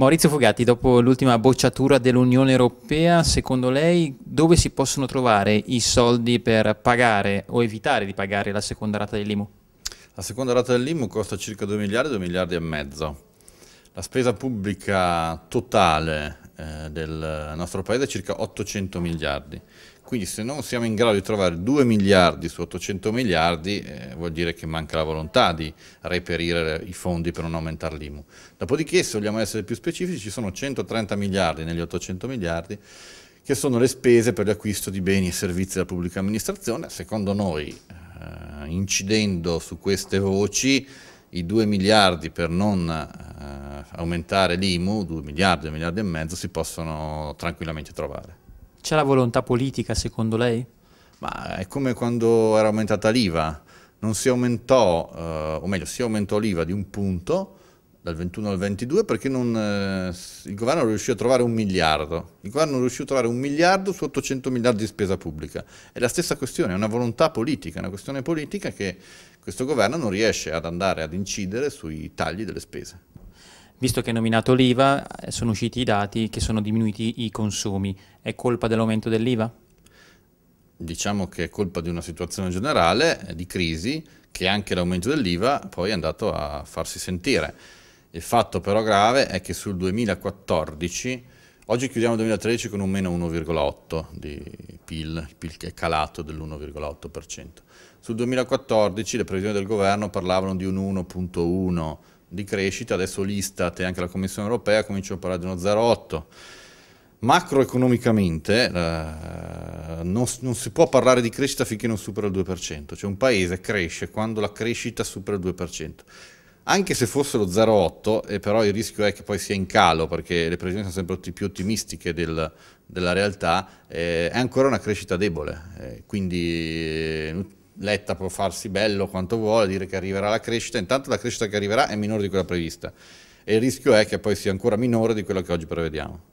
Maurizio Fugatti, dopo l'ultima bocciatura dell'Unione Europea, secondo lei dove si possono trovare i soldi per pagare o evitare di pagare la seconda rata dell'IMU? La seconda rata dell'IMU costa circa 2 miliardi, 2 miliardi e mezzo. La spesa pubblica totale eh, del nostro paese è circa 800 miliardi. Quindi se non siamo in grado di trovare 2 miliardi su 800 miliardi eh, vuol dire che manca la volontà di reperire i fondi per non aumentare l'IMU. Dopodiché, se vogliamo essere più specifici, ci sono 130 miliardi negli 800 miliardi che sono le spese per l'acquisto di beni e servizi della pubblica amministrazione. Secondo noi, eh, incidendo su queste voci, i 2 miliardi per non eh, aumentare l'IMU, 2 miliardi, 2 miliardi e mezzo, si possono tranquillamente trovare. C'è la volontà politica secondo lei? Ma è come quando era aumentata l'IVA, non si aumentò, eh, o meglio si aumentò l'IVA di un punto, dal 21 al 22 perché non, eh, il governo non riuscì a trovare un miliardo, il governo non riuscì a trovare un miliardo su 800 miliardi di spesa pubblica. È la stessa questione, è una volontà politica, è una questione politica che questo governo non riesce ad andare ad incidere sui tagli delle spese. Visto che è nominato l'IVA, eh, sono usciti i dati che sono diminuiti i consumi. È colpa dell'aumento dell'IVA? Diciamo che è colpa di una situazione generale eh, di crisi che anche l'aumento dell'IVA poi è andato a farsi sentire. Il fatto però grave è che sul 2014, oggi chiudiamo il 2013 con un meno 1,8 di PIL, il PIL che è calato dell'1,8%. Sul 2014 le previsioni del governo parlavano di un 1,1% di crescita, adesso l'Istat e anche la Commissione europea cominciano a parlare di uno 0,8. Macroeconomicamente eh, non, non, si può parlare di crescita finché non supera il 2%, cioè un paese cresce quando la crescita supera il 2%. Anche se fosse lo 0,8, e però il rischio è che poi sia in calo, perché le previsioni sono sempre più ottimistiche del, della realtà, eh, è ancora una crescita debole. Eh, quindi eh, Letta può farsi bello quanto vuole, dire che arriverà la crescita, intanto la crescita che arriverà è minore di quella prevista e il rischio è che poi sia ancora minore di quella che oggi prevediamo.